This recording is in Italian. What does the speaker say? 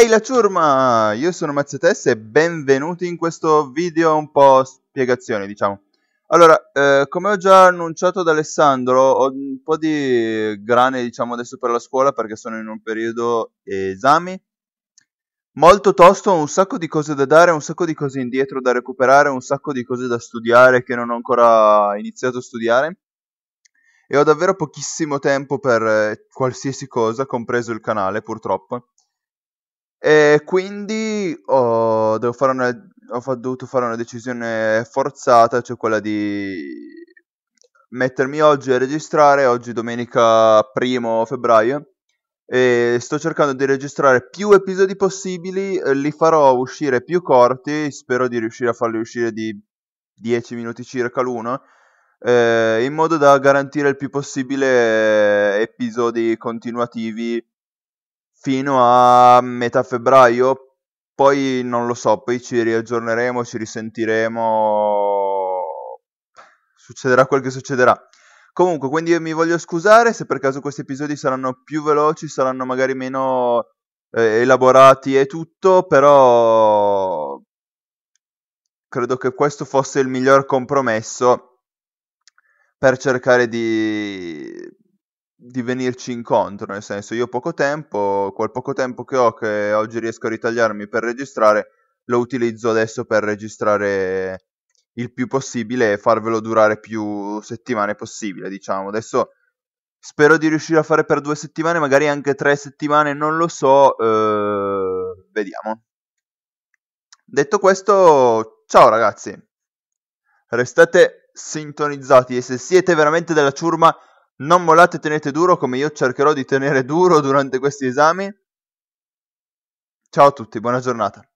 Ehi hey, la ciurma, io sono Mazzetes e benvenuti in questo video un po' spiegazione, diciamo. Allora, eh, come ho già annunciato ad Alessandro, ho un po' di grane, diciamo, adesso per la scuola perché sono in un periodo esami. Molto tosto, un sacco di cose da dare, un sacco di cose indietro da recuperare, un sacco di cose da studiare che non ho ancora iniziato a studiare. E ho davvero pochissimo tempo per eh, qualsiasi cosa, compreso il canale, purtroppo. E quindi oh, fare una, ho dovuto fare una decisione forzata, cioè quella di mettermi oggi a registrare, oggi domenica primo febbraio, e sto cercando di registrare più episodi possibili, li farò uscire più corti, spero di riuscire a farli uscire di 10 minuti circa l'uno, eh, in modo da garantire il più possibile eh, episodi continuativi fino a metà febbraio, poi non lo so, poi ci riaggiorneremo, ci risentiremo, succederà quel che succederà. Comunque, quindi io mi voglio scusare se per caso questi episodi saranno più veloci, saranno magari meno eh, elaborati e tutto, però credo che questo fosse il miglior compromesso per cercare di di venirci incontro, nel senso io ho poco tempo, quel poco tempo che ho che oggi riesco a ritagliarmi per registrare, lo utilizzo adesso per registrare il più possibile e farvelo durare più settimane possibile, diciamo. Adesso spero di riuscire a fare per due settimane, magari anche tre settimane, non lo so, eh, vediamo. Detto questo, ciao ragazzi, restate sintonizzati e se siete veramente della ciurma non mollate e tenete duro come io cercherò di tenere duro durante questi esami. Ciao a tutti, buona giornata.